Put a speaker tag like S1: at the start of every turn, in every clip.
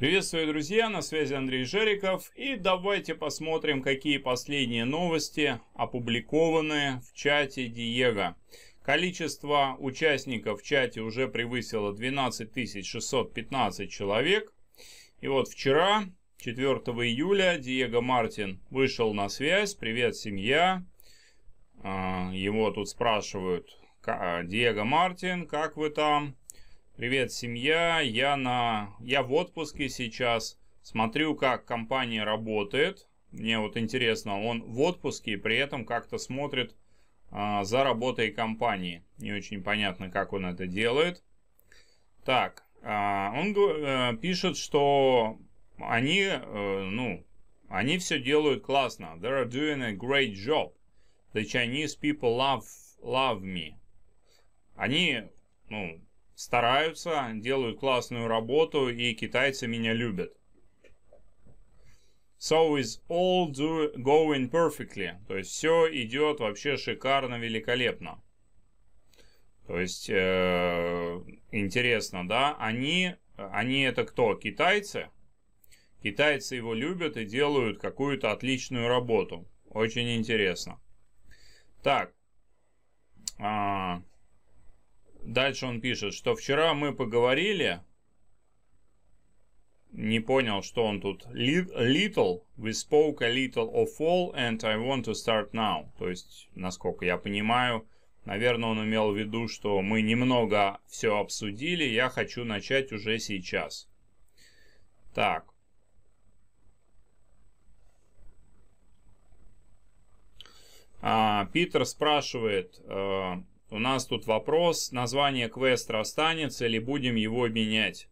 S1: Приветствую, друзья, на связи Андрей Жериков и давайте посмотрим, какие последние новости опубликованы в чате Диего. Количество участников в чате уже превысило 12 615 человек. И вот вчера, 4 июля, Диего Мартин вышел на связь. Привет, семья. А, его тут спрашивают, Диего Мартин, как вы там? Привет, семья. Я на... Я в отпуске сейчас. Смотрю, как компания работает. Мне вот интересно, он в отпуске и при этом как-то смотрит а, за работой компании. Не очень понятно, как он это делает. Так, а, он а, пишет, что они, а, ну, они все делают классно. They are doing a great job. The Chinese people love, love me. Они, ну, стараются, делают классную работу, и китайцы меня любят. So is all do going perfectly. То есть все идет вообще шикарно, великолепно. То есть э, интересно, да? Они, они это кто? Китайцы? Китайцы его любят и делают какую-то отличную работу. Очень интересно. Так. А, Дальше он пишет, что вчера мы поговорили, не понял, что он тут. Little, we spoke a little of all, and I want to start now. То есть, насколько я понимаю, наверное, он имел в виду, что мы немного все обсудили, я хочу начать уже сейчас. Так. А, Питер спрашивает, э, у нас тут вопрос, название квеста останется или будем его менять?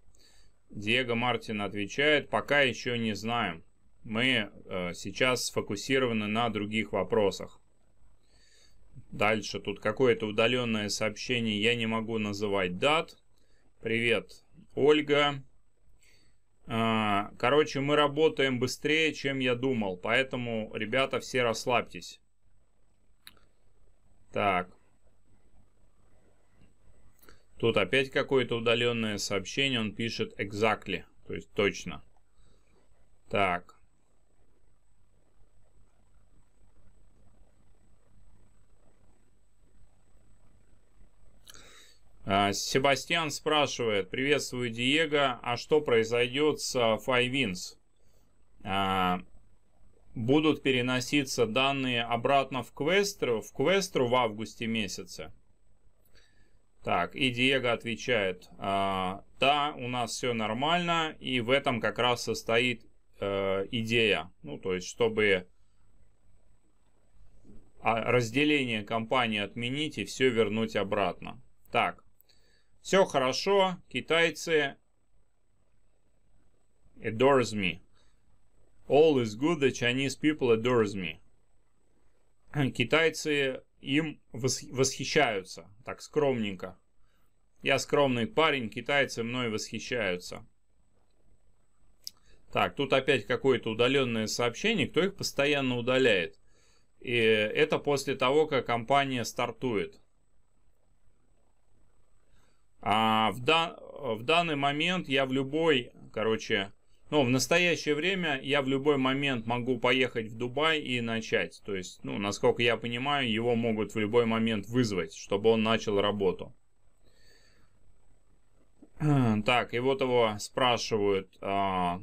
S1: Диего Мартин отвечает, пока еще не знаем. Мы э, сейчас сфокусированы на других вопросах. Дальше тут какое-то удаленное сообщение, я не могу называть дат. Привет, Ольга. А, короче, мы работаем быстрее, чем я думал, поэтому, ребята, все расслабьтесь. Так, Тут опять какое-то удаленное сообщение, он пишет exactly, то есть точно. Так. А, Себастьян спрашивает, приветствую Диего, а что произойдет с файвинс? А, Будут переноситься данные обратно в Квестру, в Квестру в августе месяце? Так, и Диего отвечает, «А, да, у нас все нормально, и в этом как раз состоит э, идея. Ну, то есть, чтобы а, разделение компании отменить и все вернуть обратно. Так, все хорошо, китайцы adores me. All is good, the Chinese people adores me. Китайцы им восхищаются, так скромненько. Я скромный парень, китайцы мной восхищаются. Так, тут опять какое-то удаленное сообщение, кто их постоянно удаляет. И это после того, как компания стартует. А в, да, в данный момент я в любой, короче, ну, в настоящее время я в любой момент могу поехать в Дубай и начать. То есть, ну, насколько я понимаю, его могут в любой момент вызвать, чтобы он начал работу. Так, и вот его спрашивают, а,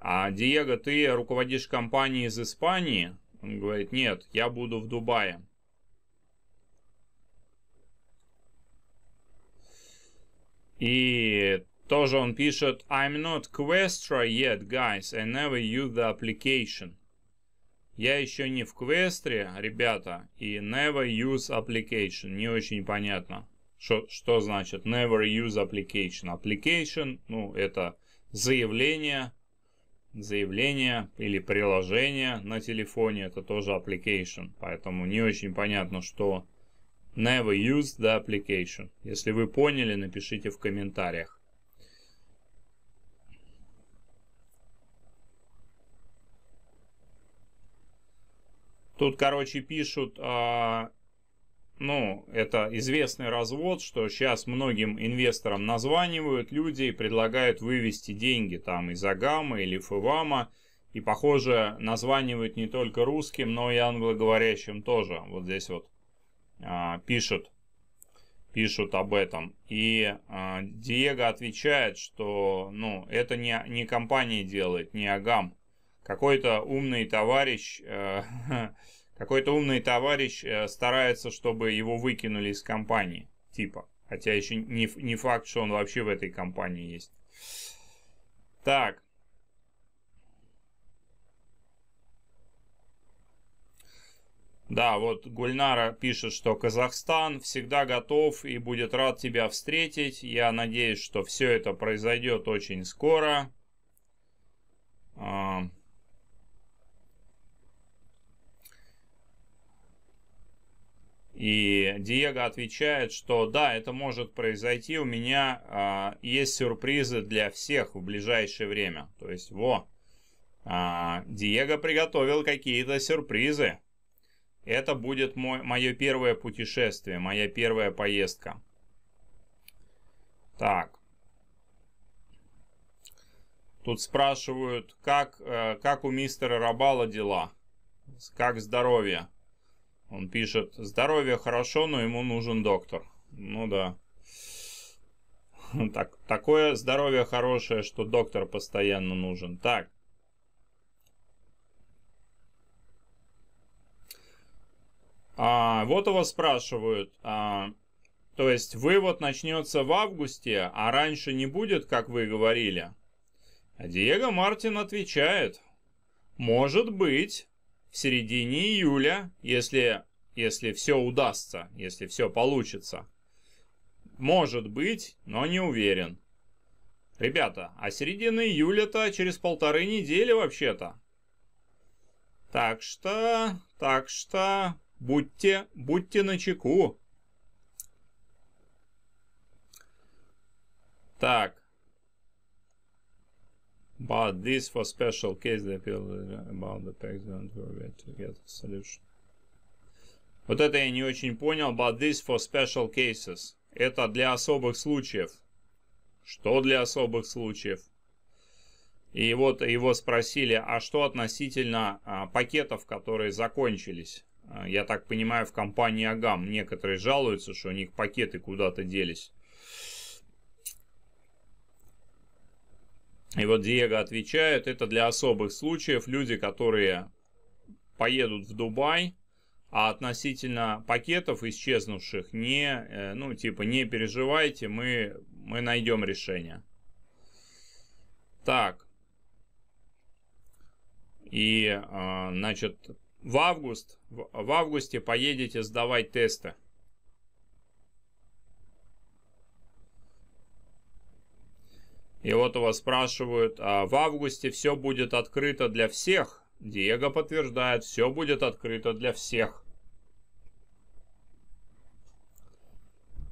S1: а Диего, ты руководишь компанией из Испании? Он говорит, нет, я буду в Дубае. И тоже он пишет «I'm not Questra yet, guys. I never use the application». Я еще не в квестре, ребята, и never use application. Не очень понятно, что, что значит never use application. Application, ну, это заявление, заявление или приложение на телефоне, это тоже application. Поэтому не очень понятно, что never use the application. Если вы поняли, напишите в комментариях. Тут, короче, пишут, а, ну, это известный развод, что сейчас многим инвесторам названивают люди и предлагают вывести деньги там из Агама или Фивама И, похоже, названивают не только русским, но и англоговорящим тоже. Вот здесь вот а, пишут, пишут об этом. И а, Диего отвечает, что ну, это не, не компания делает, не Агам. Какой-то умный товарищ... А, Какой-то умный товарищ э, старается, чтобы его выкинули из компании, типа. Хотя еще не, не факт, что он вообще в этой компании есть. Так. Да, вот Гульнара пишет, что Казахстан всегда готов и будет рад тебя встретить. Я надеюсь, что все это произойдет очень скоро. А, И Диего отвечает, что да, это может произойти, у меня а, есть сюрпризы для всех в ближайшее время. То есть, во, а, Диего приготовил какие-то сюрпризы. Это будет мой, мое первое путешествие, моя первая поездка. Так. Тут спрашивают, как, э, как у мистера Рабала дела? Как здоровье? Он пишет, здоровье хорошо, но ему нужен доктор. Ну да. Так, такое здоровье хорошее, что доктор постоянно нужен. Так. А, вот его спрашивают. А, то есть вывод начнется в августе, а раньше не будет, как вы говорили? Диего Мартин отвечает. Может быть в середине июля, если, если все удастся, если все получится. Может быть, но не уверен. Ребята, а середина июля-то через полторы недели вообще-то. Так что, так что, будьте, будьте на чеку. Так, But this for special case they feel about the packs don't forget to get solution. Вот это я не очень понял. But this for special cases. Это для особых случаев. Что для особых случаев? И вот его спросили, а что относительно а, пакетов, которые закончились? А, я так понимаю, в компании Агам некоторые жалуются, что у них пакеты куда-то делись. И вот Диего отвечает, это для особых случаев люди, которые поедут в Дубай, а относительно пакетов исчезнувших, не, э, ну, типа, не переживайте, мы, мы найдем решение. Так. И, э, значит, в август, в августе поедете сдавать тесты. И вот у вас спрашивают, а в августе все будет открыто для всех? Диего подтверждает, все будет открыто для всех.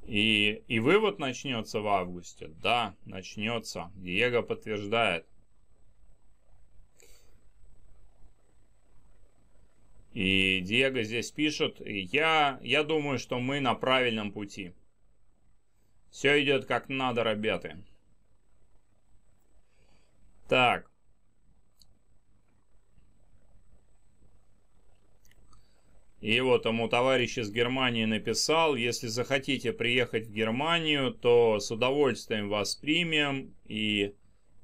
S1: И, и вывод начнется в августе? Да, начнется. Диего подтверждает. И Диего здесь пишет, я, я думаю, что мы на правильном пути. Все идет как надо, ребята. Так. И вот ему товарищ из Германии написал, если захотите приехать в Германию, то с удовольствием вас примем, и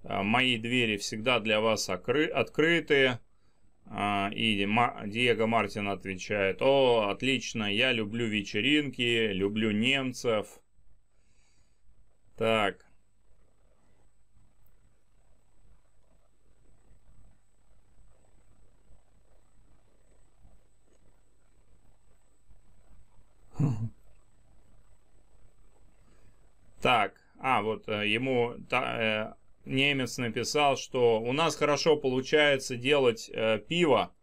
S1: а, мои двери всегда для вас открыты. А, и Диего Мартин отвечает, о, отлично, я люблю вечеринки, люблю немцев. Так, Так, а вот э, ему та, э, немец написал, что у нас хорошо получается делать э, пиво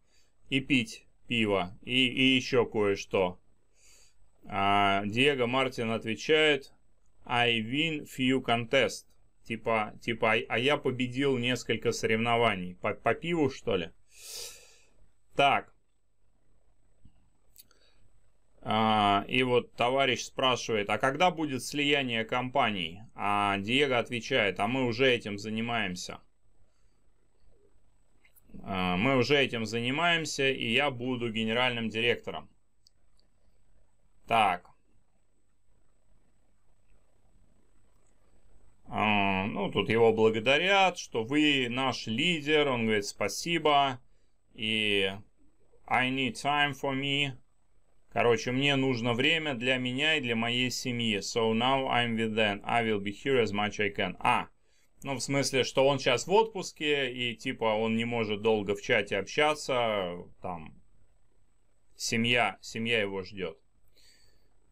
S1: и пить пиво и, и еще кое-что. А Диего Мартин отвечает, I win few contest. Типа, типа, «А, а я победил несколько соревнований. По, по пиву, что ли? Так, а, и вот товарищ спрашивает, а когда будет слияние компаний? А Диего отвечает, а мы уже этим занимаемся. А, мы уже этим занимаемся, и я буду генеральным директором. Так. А, ну, тут его благодарят, что вы наш лидер. Он говорит, спасибо. И I need time for me. Короче, мне нужно время для меня и для моей семьи. So now I'm with them. I will be here as much I can. А, ну, в смысле, что он сейчас в отпуске, и типа он не может долго в чате общаться, там, семья, семья его ждет.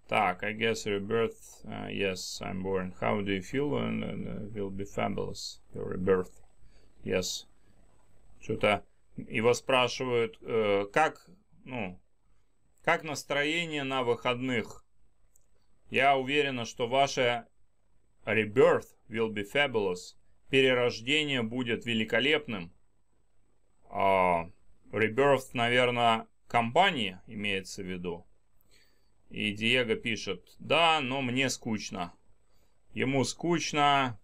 S1: Так, I guess rebirth, uh, yes, I'm born. How do you feel? And, uh, uh, uh, will be fabulous, your rebirth. Yes. Что-то его спрашивают, э, как, ну, как настроение на выходных? Я уверена, что ваше Rebirth will be fabulous. Перерождение будет великолепным. Uh, Rebirth, наверное, компании имеется в виду. И Диего пишет, да, но мне скучно. Ему скучно.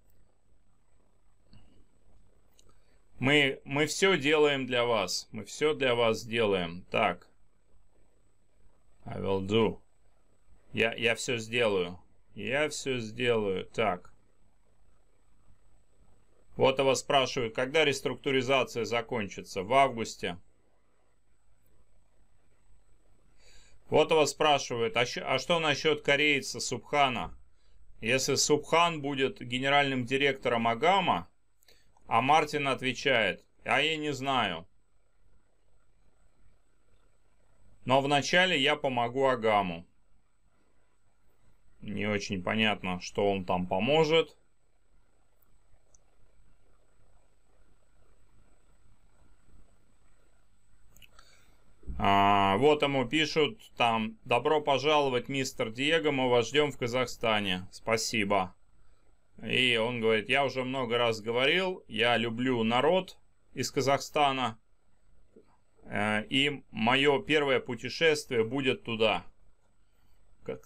S1: Мы, мы все делаем для вас. Мы все для вас делаем. Так. I will do. Я, я все сделаю. Я все сделаю. Так. Вот его спрашивают, когда реструктуризация закончится? В августе. Вот его спрашивают, а, а что насчет корейца Субхана? Если Субхан будет генеральным директором Агама, а Мартин отвечает, а я не знаю. Но вначале я помогу Агаму. Не очень понятно, что он там поможет. А, вот ему пишут там «Добро пожаловать, мистер Диего, мы вас ждем в Казахстане». Спасибо. И он говорит, я уже много раз говорил, я люблю народ из Казахстана. Э, и мое первое путешествие будет туда.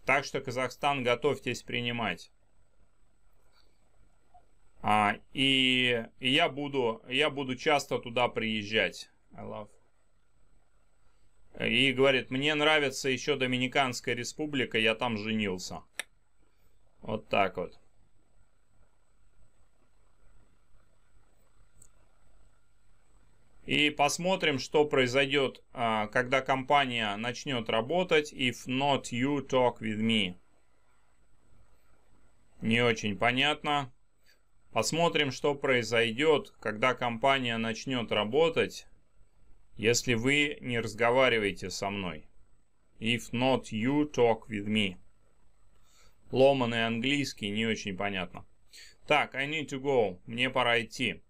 S1: Так что, Казахстан, готовьтесь принимать. А, и и я, буду, я буду часто туда приезжать. I love. И говорит, мне нравится еще Доминиканская республика, я там женился. Вот так вот. И посмотрим, что произойдет, а, когда компания начнет работать if not you talk with me. Не очень понятно. Посмотрим, что произойдет, когда компания начнет работать, если вы не разговариваете со мной. If not you talk with me. Ломанный английский, не очень понятно. Так, I need to go. Мне пора идти.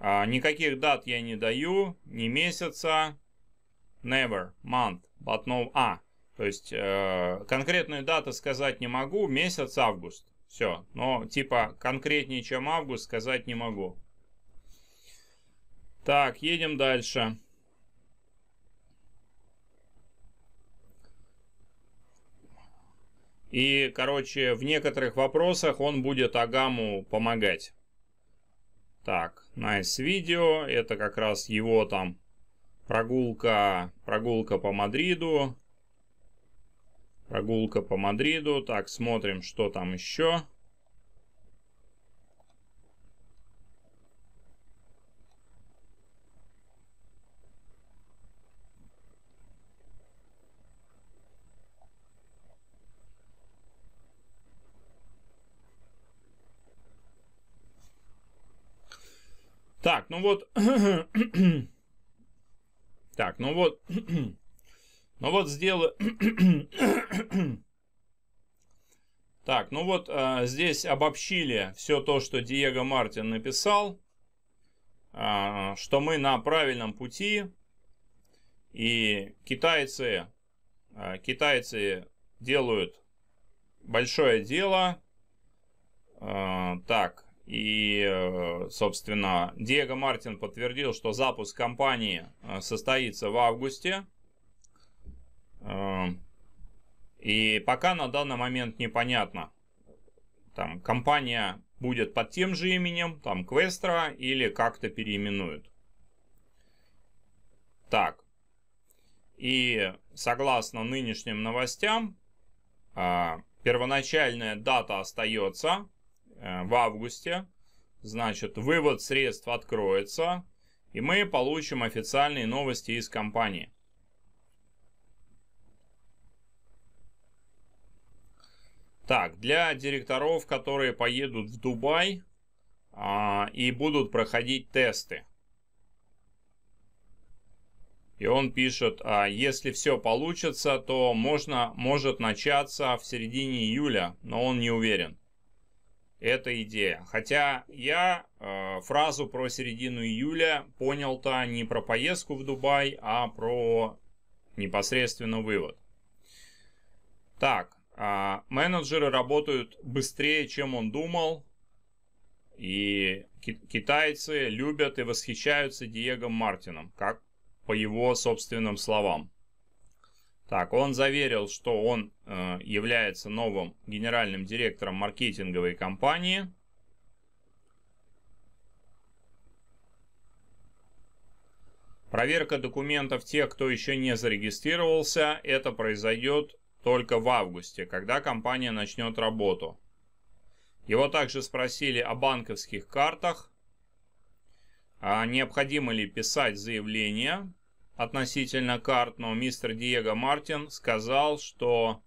S1: А, никаких дат я не даю, ни месяца, never, month, but no a. То есть э, конкретную дату сказать не могу, месяц август. Все, но типа конкретнее, чем август, сказать не могу. Так, едем дальше. И, короче, в некоторых вопросах он будет Агаму помогать. Так, nice видео, это как раз его там прогулка, прогулка по Мадриду. Прогулка по Мадриду. Так, смотрим, что там еще. ну вот... так, ну вот... ну вот сделаю... так, ну вот а, здесь обобщили все то, что Диего Мартин написал, а, что мы на правильном пути, и китайцы, а, китайцы делают большое дело. А, так, и, э, собственно, Диего Мартин подтвердил, что запуск компании э, состоится в августе. Эм, и пока на данный момент непонятно, там компания будет под тем же именем, там Квестра или как-то переименуют. Так. И согласно нынешним новостям, э, первоначальная дата остается Э, в августе. Значит, вывод средств откроется, и мы получим официальные новости из компании. Так, для директоров, которые поедут в Дубай а, и будут проходить тесты. И он пишет, а, если все получится, то можно, может начаться в середине июля, но он не уверен эта идея. Хотя я э, фразу про середину июля понял-то не про поездку в Дубай, а про непосредственно вывод. Так, э, менеджеры работают быстрее, чем он думал. И китайцы любят и восхищаются Диего Мартином, как по его собственным словам. Так, он заверил, что он э, является новым генеральным директором маркетинговой компании. Проверка документов тех, кто еще не зарегистрировался, это произойдет только в августе, когда компания начнет работу. Его также спросили о банковских картах, а необходимо ли писать заявление относительно карт, но мистер Диего Мартин сказал, что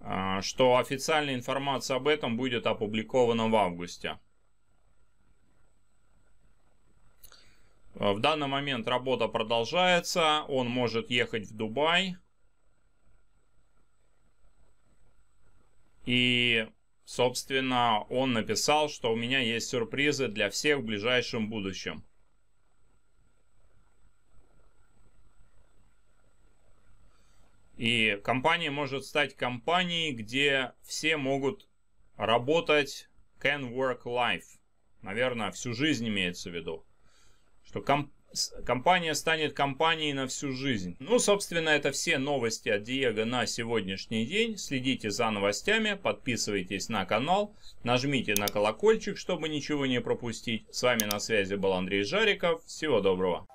S1: а, что официальная информация об этом будет опубликована в августе. В данный момент работа продолжается, он может ехать в Дубай. И, собственно, он написал, что у меня есть сюрпризы для всех в ближайшем будущем. И компания может стать компанией, где все могут работать can work life. Наверное, всю жизнь имеется в виду. Что комп компания станет компанией на всю жизнь. Ну, собственно, это все новости от Диего на сегодняшний день. Следите за новостями, подписывайтесь на канал, нажмите на колокольчик, чтобы ничего не пропустить. С вами на связи был Андрей Жариков. Всего доброго.